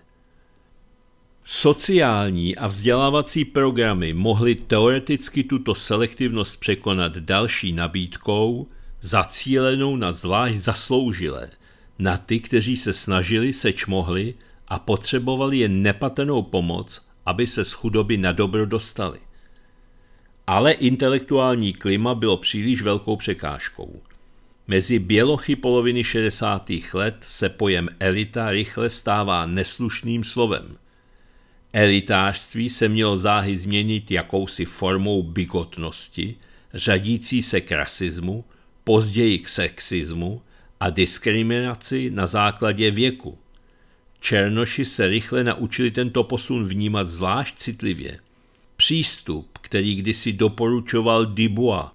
Sociální a vzdělávací programy mohly teoreticky tuto selektivnost překonat další nabídkou, zacílenou na zvlášť zasloužilé, na ty, kteří se snažili, seč mohli, a potřebovali jen nepatrnou pomoc, aby se z chudoby na dobro dostali. Ale intelektuální klima bylo příliš velkou překážkou. Mezi bělochy poloviny 60. let se pojem elita rychle stává neslušným slovem. Elitářství se mělo záhy změnit jakousi formou bigotnosti, řadící se k rasismu, později k sexismu a diskriminaci na základě věku – Černoši se rychle naučili tento posun vnímat zvlášť citlivě. Přístup, který kdysi doporučoval Dubois,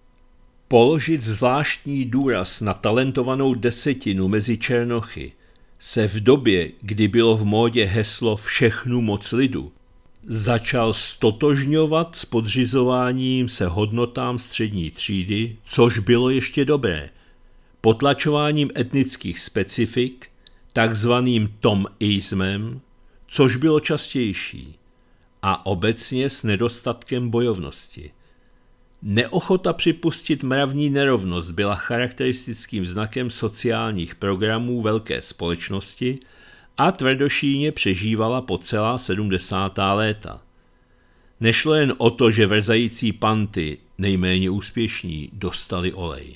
položit zvláštní důraz na talentovanou desetinu mezi Černochy, se v době, kdy bylo v módě heslo všechnu moc lidu, začal stotožňovat s podřizováním se hodnotám střední třídy, což bylo ještě dobré, potlačováním etnických specifik – takzvaným tomismem, což bylo častější, a obecně s nedostatkem bojovnosti. Neochota připustit mravní nerovnost byla charakteristickým znakem sociálních programů velké společnosti a tvrdošíně přežívala po celá 70. léta. Nešlo jen o to, že vrzající panty, nejméně úspěšní, dostali olej.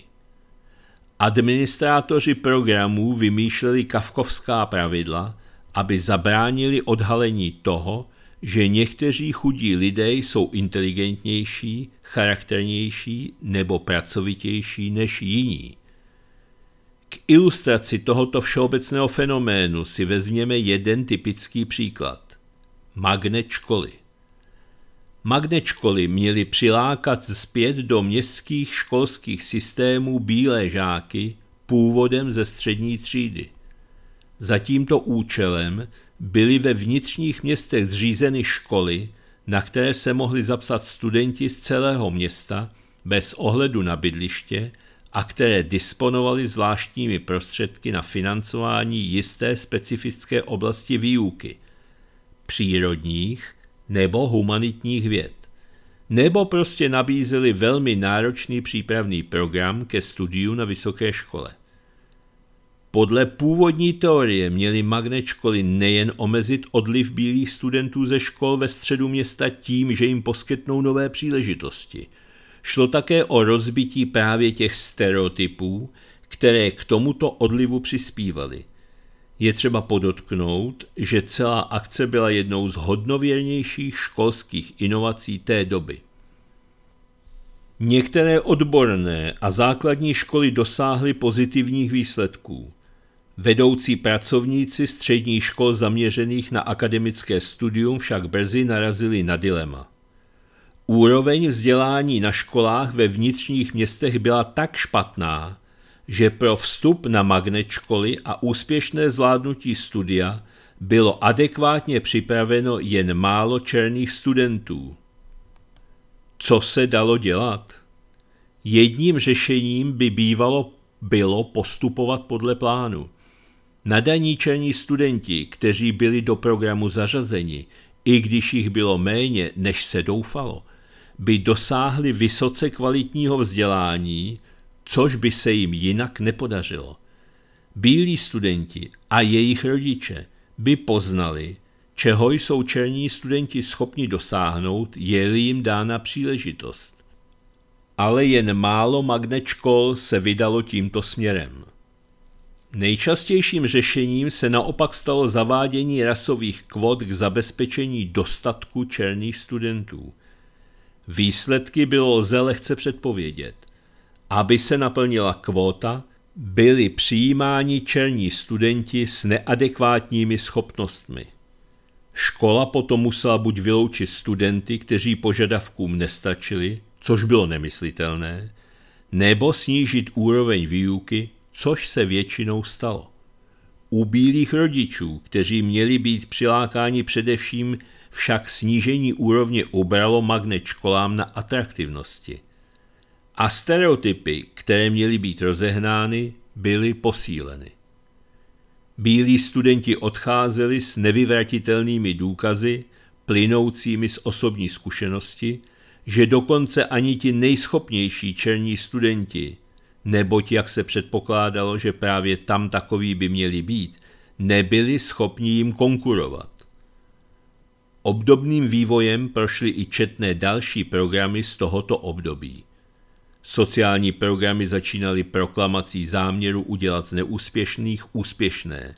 Administrátoři programů vymýšleli kavkovská pravidla, aby zabránili odhalení toho, že někteří chudí lidé jsou inteligentnější, charakternější nebo pracovitější než jiní. K ilustraci tohoto všeobecného fenoménu si vezměme jeden typický příklad. Magnet školy. Magnečkoly měly přilákat zpět do městských školských systémů bílé žáky původem ze střední třídy. Za tímto účelem byly ve vnitřních městech zřízeny školy, na které se mohli zapsat studenti z celého města bez ohledu na bydliště a které disponovaly zvláštními prostředky na financování jisté specifické oblasti výuky přírodních, nebo humanitních věd. Nebo prostě nabízeli velmi náročný přípravný program ke studiu na vysoké škole. Podle původní teorie měly magnet školy nejen omezit odliv bílých studentů ze škol ve středu města tím, že jim poskytnou nové příležitosti. Šlo také o rozbití právě těch stereotypů, které k tomuto odlivu přispívaly – je třeba podotknout, že celá akce byla jednou z hodnověrnějších školských inovací té doby. Některé odborné a základní školy dosáhly pozitivních výsledků. Vedoucí pracovníci středních škol zaměřených na akademické studium však brzy narazili na dilema. Úroveň vzdělání na školách ve vnitřních městech byla tak špatná, že pro vstup na magnet školy a úspěšné zvládnutí studia bylo adekvátně připraveno jen málo černých studentů. Co se dalo dělat? Jedním řešením by bývalo bylo postupovat podle plánu. Nadaní černí studenti, kteří byli do programu zařazeni, i když jich bylo méně, než se doufalo, by dosáhli vysoce kvalitního vzdělání, což by se jim jinak nepodařilo. Bílí studenti a jejich rodiče by poznali, čeho jsou černí studenti schopni dosáhnout, je-li jim dána příležitost. Ale jen málo magnečkol se vydalo tímto směrem. Nejčastějším řešením se naopak stalo zavádění rasových kvot k zabezpečení dostatku černých studentů. Výsledky bylo lze lehce předpovědět. Aby se naplnila kvóta, byli přijímáni černí studenti s neadekvátními schopnostmi. Škola potom musela buď vyloučit studenty, kteří požadavkům nestačili, což bylo nemyslitelné, nebo snížit úroveň výuky, což se většinou stalo. U bílých rodičů, kteří měli být přilákáni především, však snížení úrovně obralo magnet školám na atraktivnosti a stereotypy, které měly být rozehnány, byly posíleny. Bílí studenti odcházeli s nevyvratitelnými důkazy, plynoucími z osobní zkušenosti, že dokonce ani ti nejschopnější černí studenti, neboť jak se předpokládalo, že právě tam takový by měli být, nebyli schopni jim konkurovat. Obdobným vývojem prošly i četné další programy z tohoto období. Sociální programy začínaly proklamací záměru udělat z neúspěšných úspěšné.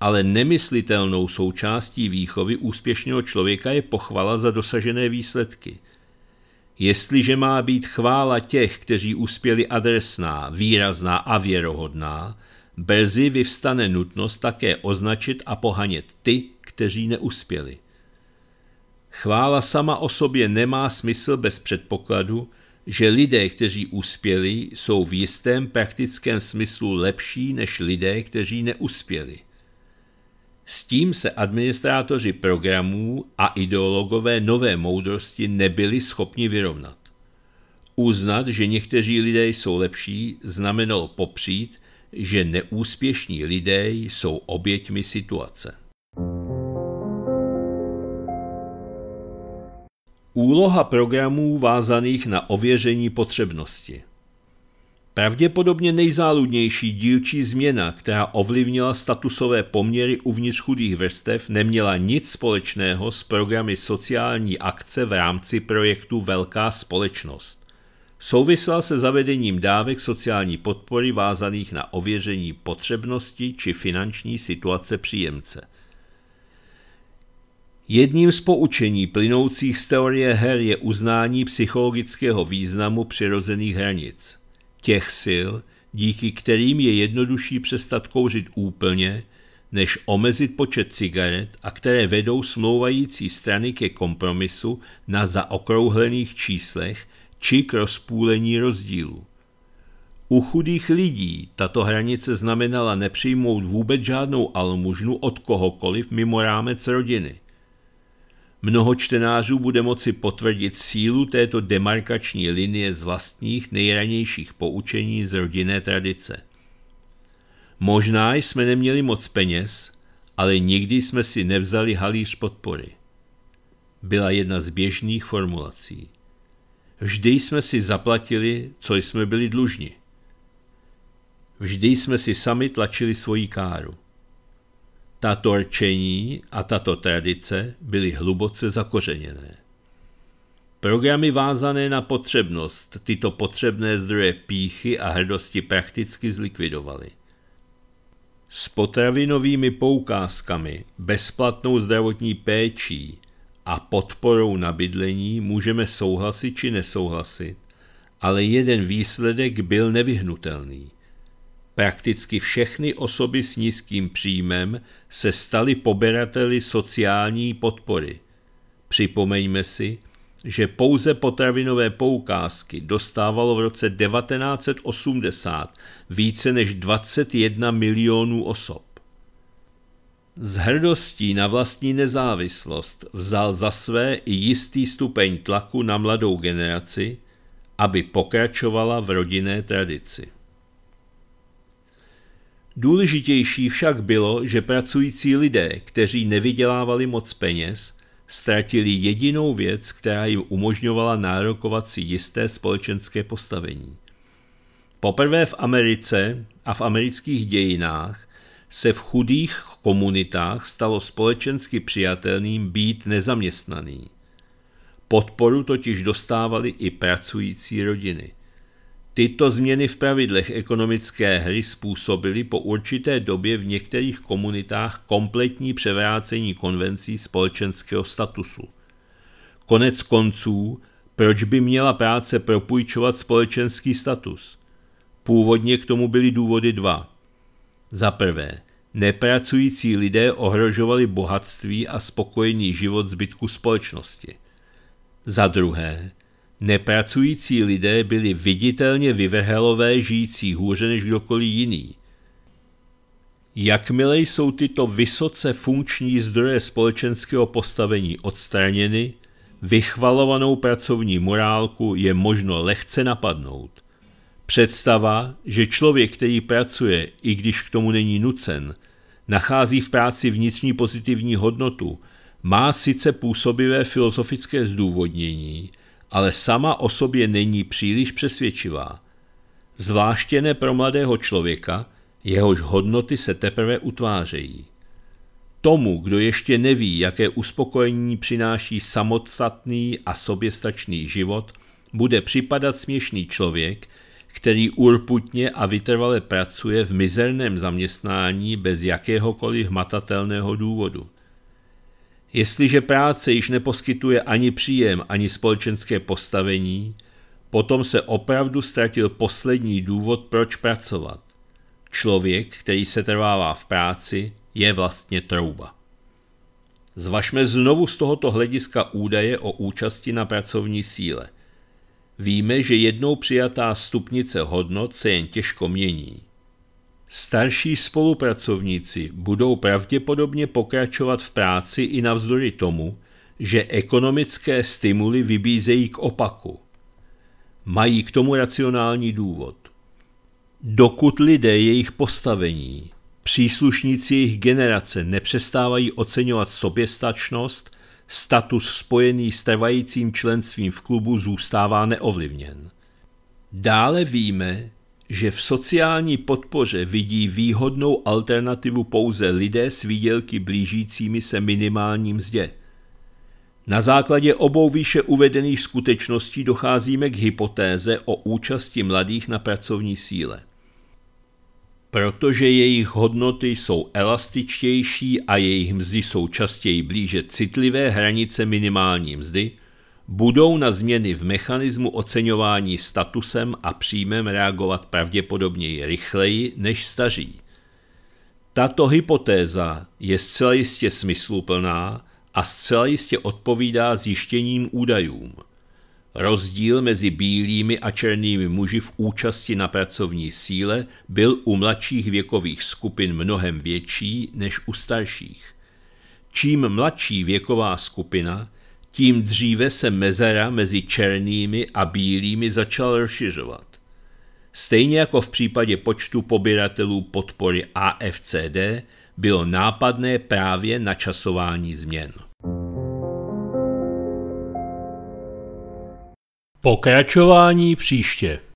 Ale nemyslitelnou součástí výchovy úspěšného člověka je pochvala za dosažené výsledky. Jestliže má být chvála těch, kteří uspěli adresná, výrazná a věrohodná, brzy vyvstane nutnost také označit a pohanět ty, kteří neuspěli. Chvála sama o sobě nemá smysl bez předpokladu, že lidé, kteří uspěli, jsou v jistém praktickém smyslu lepší než lidé, kteří neuspěli. S tím se administrátoři programů a ideologové nové moudrosti nebyli schopni vyrovnat. Uznat, že někteří lidé jsou lepší, znamenalo popřít, že neúspěšní lidé jsou oběťmi situace. Úloha programů vázaných na ověření potřebnosti. Pravděpodobně nejzáludnější dílčí změna, která ovlivnila statusové poměry uvnitř chudých vrstev, neměla nic společného s programy sociální akce v rámci projektu Velká společnost. Souvisela se zavedením dávek sociální podpory vázaných na ověření potřebnosti či finanční situace příjemce – Jedním z poučení plynoucích z teorie her je uznání psychologického významu přirozených hranic. Těch sil, díky kterým je jednodušší přestat kouřit úplně, než omezit počet cigaret a které vedou smlouvající strany ke kompromisu na zaokrouhlených číslech či k rozpůlení rozdílu. U chudých lidí tato hranice znamenala nepřijmout vůbec žádnou almužnu od kohokoliv mimo rámec rodiny – Mnoho čtenářů bude moci potvrdit sílu této demarkační linie z vlastních nejranějších poučení z rodinné tradice. Možná jsme neměli moc peněz, ale nikdy jsme si nevzali halíř podpory. Byla jedna z běžných formulací. Vždy jsme si zaplatili, co jsme byli dlužni. Vždy jsme si sami tlačili svoji káru. Tato rčení a tato tradice byly hluboce zakořeněné. Programy vázané na potřebnost tyto potřebné zdroje píchy a hrdosti prakticky zlikvidovaly. S potravinovými poukázkami, bezplatnou zdravotní péčí a podporou na bydlení můžeme souhlasit či nesouhlasit, ale jeden výsledek byl nevyhnutelný – Prakticky všechny osoby s nízkým příjmem se staly poberateli sociální podpory. Připomeňme si, že pouze potravinové poukázky dostávalo v roce 1980 více než 21 milionů osob. S hrdostí na vlastní nezávislost vzal za své i jistý stupeň tlaku na mladou generaci, aby pokračovala v rodinné tradici. Důležitější však bylo, že pracující lidé, kteří nevydělávali moc peněz, ztratili jedinou věc, která jim umožňovala nárokovat si jisté společenské postavení. Poprvé v Americe a v amerických dějinách se v chudých komunitách stalo společensky přijatelným být nezaměstnaný. Podporu totiž dostávali i pracující rodiny. Tyto změny v pravidlech ekonomické hry způsobily po určité době v některých komunitách kompletní převrácení konvencí společenského statusu. Konec konců, proč by měla práce propůjčovat společenský status? Původně k tomu byly důvody dva. Za prvé, nepracující lidé ohrožovali bohatství a spokojený život zbytku společnosti. Za druhé, Nepracující lidé byli viditelně vyvrhelové žijící hůře než kdokoliv jiný. Jakmile jsou tyto vysoce funkční zdroje společenského postavení odstraněny, vychvalovanou pracovní morálku je možno lehce napadnout. Představa, že člověk, který pracuje, i když k tomu není nucen, nachází v práci vnitřní pozitivní hodnotu, má sice působivé filozofické zdůvodnění, ale sama o sobě není příliš přesvědčivá. Zvláště ne pro mladého člověka, jehož hodnoty se teprve utvářejí. Tomu, kdo ještě neví, jaké uspokojení přináší samostatný a soběstačný život, bude připadat směšný člověk, který urputně a vytrvale pracuje v mizerném zaměstnání bez jakéhokoliv hmatatelného důvodu. Jestliže práce již neposkytuje ani příjem, ani společenské postavení, potom se opravdu ztratil poslední důvod, proč pracovat. Člověk, který se trvává v práci, je vlastně trouba. Zvažme znovu z tohoto hlediska údaje o účasti na pracovní síle. Víme, že jednou přijatá stupnice hodnot se jen těžko mění. Starší spolupracovníci budou pravděpodobně pokračovat v práci i navzdory tomu, že ekonomické stimuly vybízejí k opaku. Mají k tomu racionální důvod. Dokud lidé jejich postavení, příslušníci jejich generace nepřestávají oceňovat soběstačnost, status spojený s trvajícím členstvím v klubu zůstává neovlivněn. Dále víme, že v sociální podpoře vidí výhodnou alternativu pouze lidé s výdělky blížícími se minimální mzdě. Na základě obou výše uvedených skutečností docházíme k hypotéze o účasti mladých na pracovní síle. Protože jejich hodnoty jsou elastičtější a jejich mzdy jsou častěji blíže citlivé hranice minimální mzdy, budou na změny v mechanismu oceňování statusem a příjmem reagovat pravděpodobně rychleji než staří. Tato hypotéza je zcela jistě smysluplná a zcela jistě odpovídá zjištěním údajům. Rozdíl mezi bílými a černými muži v účasti na pracovní síle byl u mladších věkových skupin mnohem větší než u starších. Čím mladší věková skupina, tím dříve se mezera mezi černými a bílými začal rozšiřovat. Stejně jako v případě počtu poběratelů podpory AFCD bylo nápadné právě načasování změn. Pokračování příště.